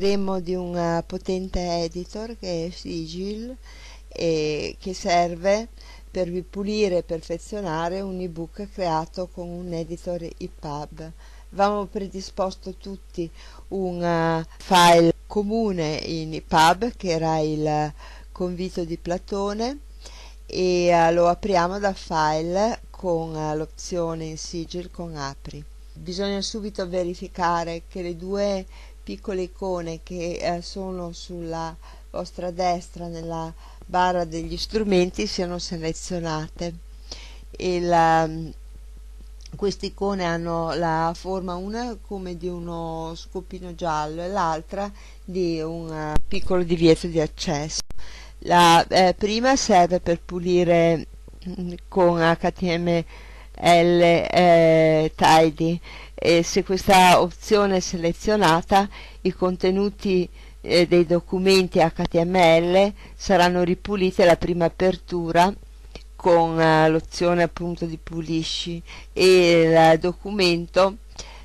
premo di un eh, potente editor che è Sigil e che serve per ripulire e perfezionare un ebook creato con un editor EPUB. Avevamo predisposto tutti un eh, file comune in EPUB che era il convito di Platone e eh, lo apriamo da file con l'opzione in sigil con apri. Bisogna subito verificare che le due piccole icone che eh, sono sulla vostra destra nella barra degli strumenti siano selezionate. Il, mm, queste icone hanno la forma una come di uno scopino giallo e l'altra di un eh, piccolo divieto di accesso. La eh, prima serve per pulire mm, con HTML l tidy e se questa opzione è selezionata i contenuti eh, dei documenti HTML saranno ripuliti alla prima apertura con eh, l'opzione appunto di pulisci e il documento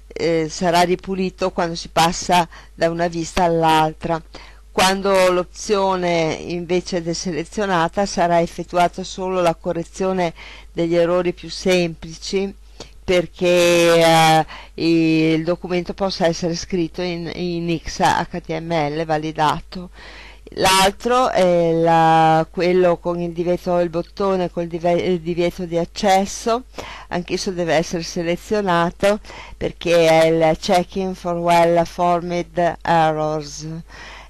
eh, sarà ripulito quando si passa da una vista all'altra quando l'opzione invece deselezionata sarà effettuata solo la correzione degli errori più semplici perché eh, il documento possa essere scritto in, in XHTML validato. L'altro è la, quello con il divieto del bottone, con il divieto di accesso, anch'esso deve essere selezionato perché è il Checking for Well Formed Errors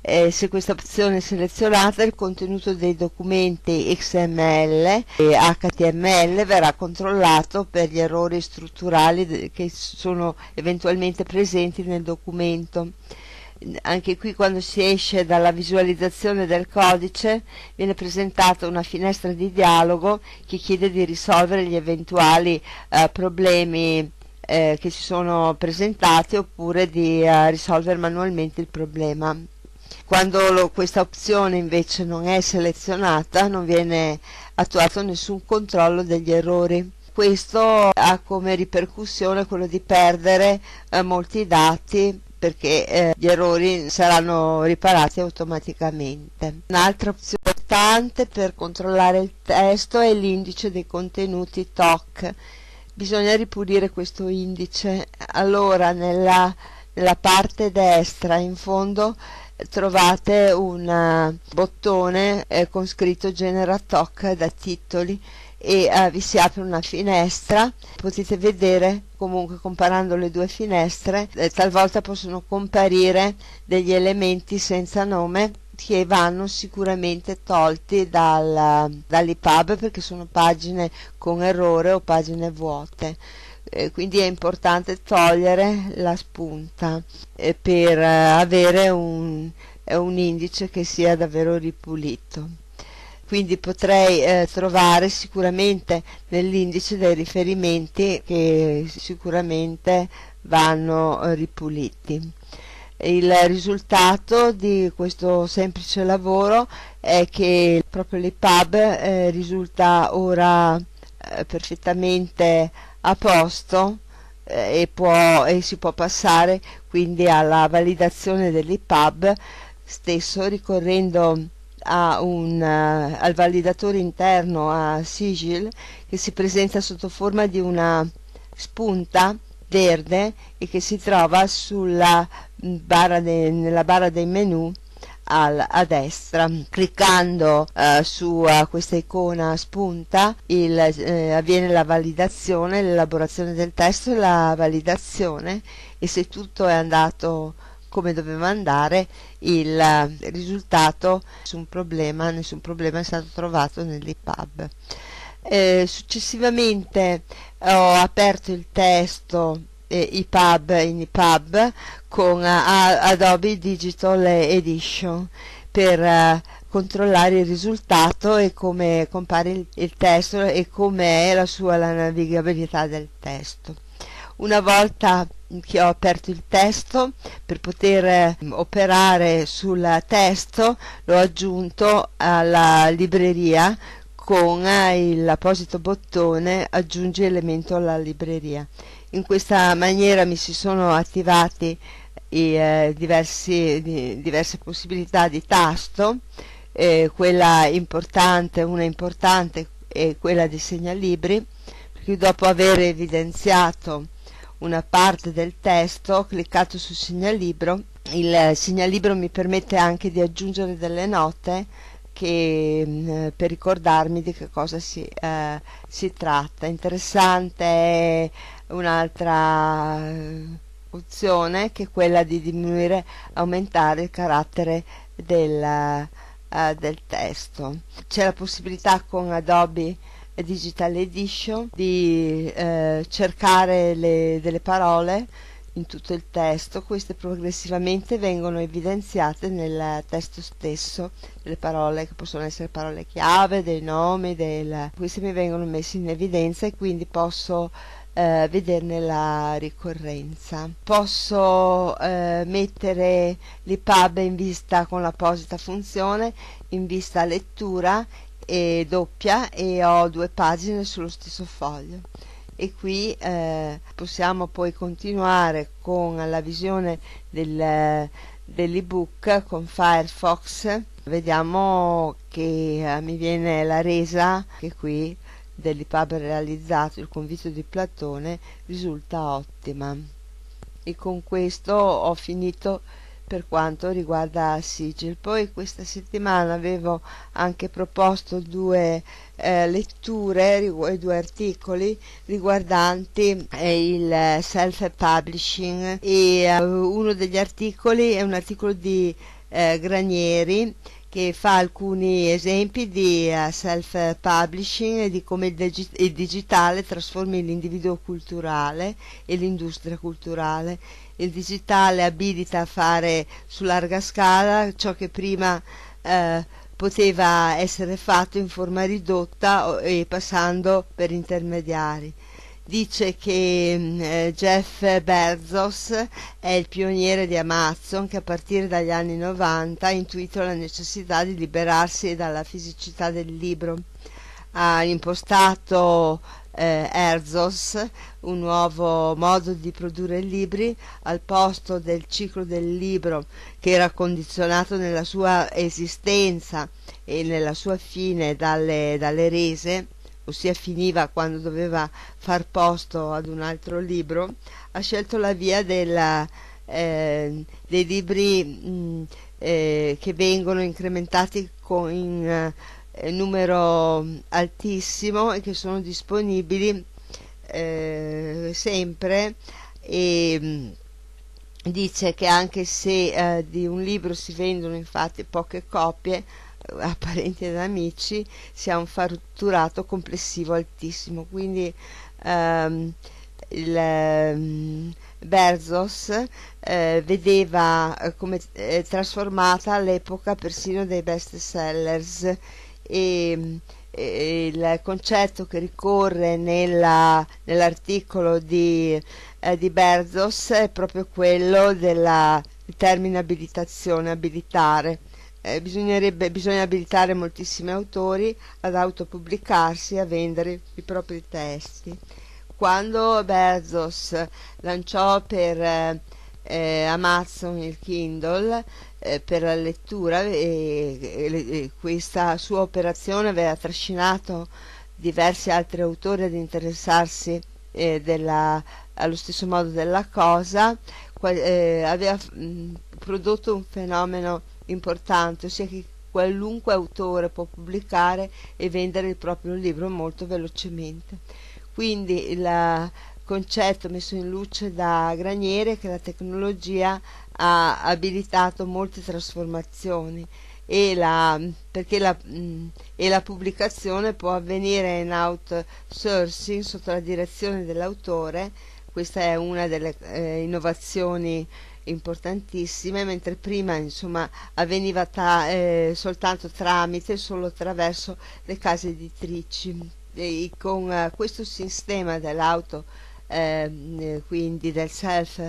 eh, se questa opzione è selezionata il contenuto dei documenti XML e HTML verrà controllato per gli errori strutturali che sono eventualmente presenti nel documento anche qui quando si esce dalla visualizzazione del codice viene presentata una finestra di dialogo che chiede di risolvere gli eventuali eh, problemi eh, che si sono presentati oppure di eh, risolvere manualmente il problema. Quando lo, questa opzione invece non è selezionata non viene attuato nessun controllo degli errori. Questo ha come ripercussione quello di perdere eh, molti dati perché eh, gli errori saranno riparati automaticamente. Un'altra opzione importante per controllare il testo è l'indice dei contenuti TOC. Bisogna ripulire questo indice. Allora nella, nella parte destra in fondo trovate un eh, bottone eh, con scritto genera TOC da titoli e eh, vi si apre una finestra potete vedere comunque comparando le due finestre eh, talvolta possono comparire degli elementi senza nome che vanno sicuramente tolti dal, dall'ipub perché sono pagine con errore o pagine vuote eh, quindi è importante togliere la spunta eh, per eh, avere un, un, indice che sia davvero ripulito quindi potrei eh, trovare sicuramente nell'indice dei riferimenti che sicuramente vanno eh, ripuliti il risultato di questo semplice lavoro è che proprio l'EPUB eh, risulta ora perfettamente a posto eh, e, può, e si può passare quindi alla validazione dell'IPAB stesso ricorrendo un, uh, al validatore interno a Sigil che si presenta sotto forma di una spunta verde e che si trova sulla mm, barra de, nella barra dei menu al, a destra cliccando eh, su questa icona spunta il, eh, avviene la validazione l'elaborazione del testo e la validazione e se tutto è andato come doveva andare il eh, risultato nessun problema, nessun problema è stato trovato nell'epub eh, successivamente ho aperto il testo eh, i pub in pub con uh, Adobe Digital Edition per uh, controllare il risultato e come compare il, il testo e com'è la sua la navigabilità del testo. Una volta che ho aperto il testo per poter eh, operare sul testo l'ho aggiunto alla libreria con l'apposito bottone aggiungi elemento alla libreria in questa maniera mi si sono attivati i, eh, diversi, di, diverse possibilità di tasto, eh, quella importante, una importante è quella di segnalibri, perché dopo aver evidenziato una parte del testo, cliccato su segnalibro, il segnalibro mi permette anche di aggiungere delle note che, mh, mm, eh, per ricordarmi di che cosa si, eh, si tratta. Interessante è un'altra eh, opzione che è quella di diminuire, aumentare il carattere del, uh, del testo. C'è la possibilità con Adobe Digital Edition di uh, cercare le, delle parole in tutto il testo, queste progressivamente vengono evidenziate nel testo stesso, le parole che possono essere parole chiave, dei nomi, del... queste mi vengono messe in evidenza e quindi posso eh, vederne la ricorrenza. Posso eh, mettere l'IPAB in vista con l'apposita funzione, in vista lettura e doppia e ho due pagine sullo stesso foglio e qui eh, possiamo poi continuare con la visione del, dell'ebook con Firefox vediamo che eh, mi viene la resa che qui dell'IPAB realizzato il convito di Platone risulta ottima e con questo ho finito per quanto riguarda Sigil. Poi questa settimana avevo anche proposto due eh, letture e due articoli riguardanti eh, il self-publishing e eh, uno degli articoli è un articolo di eh, Granieri che fa alcuni esempi di eh, self-publishing e di come il, digitale trasformi l'individuo culturale e l'industria culturale. Il digitale abilita a fare su larga scala ciò che prima eh, poteva essere fatto in forma ridotta e passando per intermediari dice che mm, eh, Jeff Bezos è il pioniere di Amazon che a partire dagli anni 90 ha intuito la necessità di liberarsi dalla fisicità del libro. Ha impostato eh, Erzos, un nuovo modo di produrre libri al posto del ciclo del libro che era condizionato nella sua esistenza e nella sua fine dalle, dalle rese ossia finiva quando doveva far posto ad un altro libro, ha scelto la via della, eh, dei libri mh, mm, eh, che vengono incrementati con, in eh, numero altissimo e che sono disponibili eh, sempre e mm, dice che anche se eh, di un libro si vendono infatti poche copie eh, a parenti ed amici si ha un fatturato complessivo altissimo. Quindi ehm, il, ehm, Berzos eh, vedeva eh, come eh, trasformata l'epoca persino dei best sellers e, e eh, il concetto che ricorre nella, nell'articolo di, di Berzos è proprio quello della termine abilitazione, abilitare eh, bisogna abilitare moltissimi autori ad autopubblicarsi e a vendere i propri testi. Quando Bezos lanciò per eh, eh Amazon il Kindle eh, per la lettura e, questa sua operazione aveva trascinato diversi altri autori ad interessarsi eh, della, allo stesso modo della cosa, eh, aveva mh, prodotto un fenomeno importante, ossia che qualunque autore può pubblicare e vendere il proprio libro molto velocemente. Quindi il concetto messo in luce da Granieri è che la tecnologia ha abilitato molte trasformazioni e la, la, mh, e la, pubblicazione può avvenire in outsourcing sotto la direzione dell'autore, questa è una delle eh, innovazioni importantissime, mentre prima insomma, avveniva ta, eh, soltanto tramite, solo attraverso le case editrici. E con eh, questo sistema dell'auto Ehm, eh, quindi del self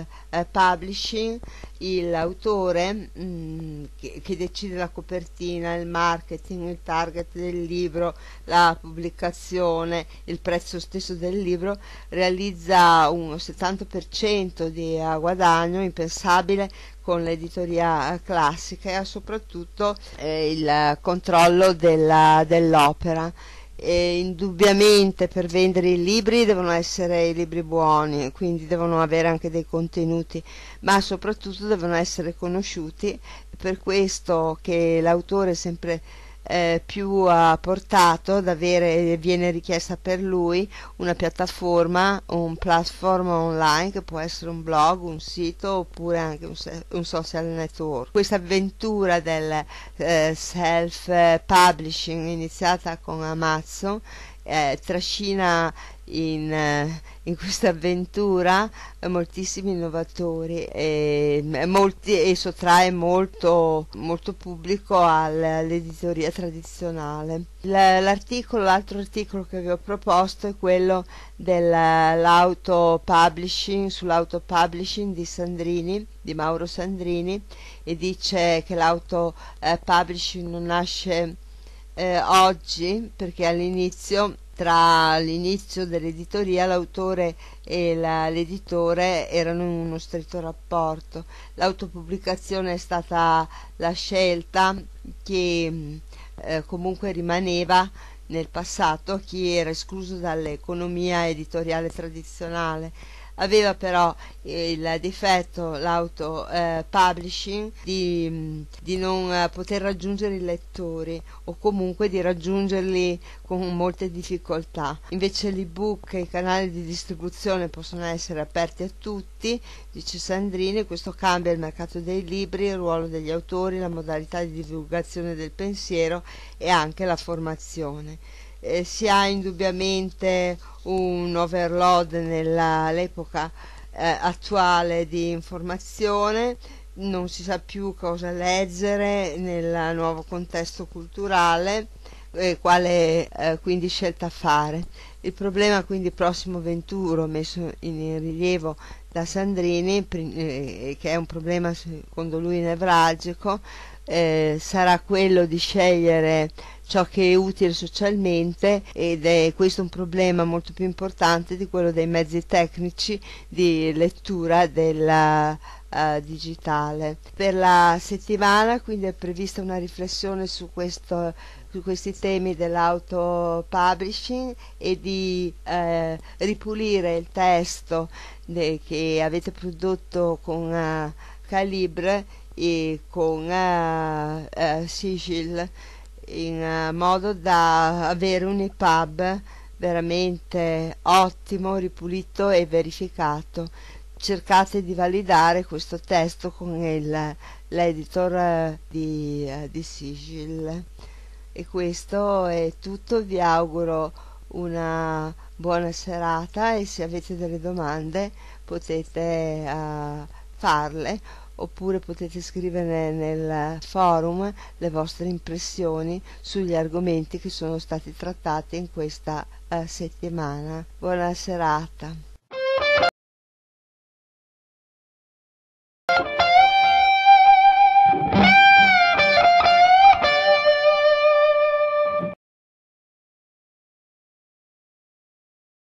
publishing l'autore mm, che, che, decide la copertina, il marketing, il target del libro, la pubblicazione, il prezzo stesso del libro, realizza un 70% di eh, guadagno impensabile con l'editoria classica e ha soprattutto eh, il controllo dell'opera e indubbiamente per vendere i libri devono essere i libri buoni, quindi devono avere anche dei contenuti, ma soprattutto devono essere conosciuti, per questo che l'autore sempre eh, più ha portato ad avere, eh, viene richiesta per lui una piattaforma, un platform online che può essere un blog, un sito oppure anche un, un social network. Questa avventura del eh, self-publishing iniziata con Amazon eh, trascina in, eh, in questa avventura moltissimi innovatori e, molti, e sottrae molto, molto pubblico all'editoria tradizionale. L'articolo, l'altro articolo che vi ho proposto è quello dell'auto-publishing, sull'auto-publishing di Sandrini, di Mauro Sandrini, e dice che l'auto-publishing eh, non nasce eh, oggi, perché all'inizio, tra l'inizio dell'editoria, l'autore e la, l'editore erano in uno stretto rapporto. L'autopubblicazione è stata la scelta che eh, comunque rimaneva nel passato a chi era escluso dall'economia editoriale tradizionale aveva però eh, il difetto l'auto eh, publishing di, mm, di non eh, poter raggiungere i lettori o comunque di raggiungerli con molte difficoltà invece l'ebook e i canali di distribuzione possono essere aperti a tutti dice Sandrini questo cambia il mercato dei libri il ruolo degli autori la modalità di divulgazione del pensiero e anche la formazione eh, si ha indubbiamente un overload nell'epoca eh, attuale di informazione, non si sa più cosa leggere nel nuovo contesto culturale e eh, quale eh, quindi scelta fare. Il problema quindi prossimo venturo messo in rilievo da Sandrini, eh, che è un problema secondo lui nevralgico, eh, sarà quello di scegliere ciò che è utile socialmente ed è questo un problema molto più importante di quello dei mezzi tecnici di lettura della Uh, digitale. Per la settimana quindi è prevista una riflessione su, questo, su questi temi dell'auto-publishing e di uh, ripulire il testo de, che avete prodotto con uh, Calibre e con Sigil in eh, modo da avere un EPUB veramente ottimo, ripulito e verificato. Cercate di validare questo testo con l'editor eh, di, eh, di Sigil. E questo è tutto, vi auguro una buona serata e se avete delle domande potete uh, farle oppure potete scrivere nel forum le vostre impressioni sugli argomenti che sono stati trattati in questa eh, settimana. Buona serata.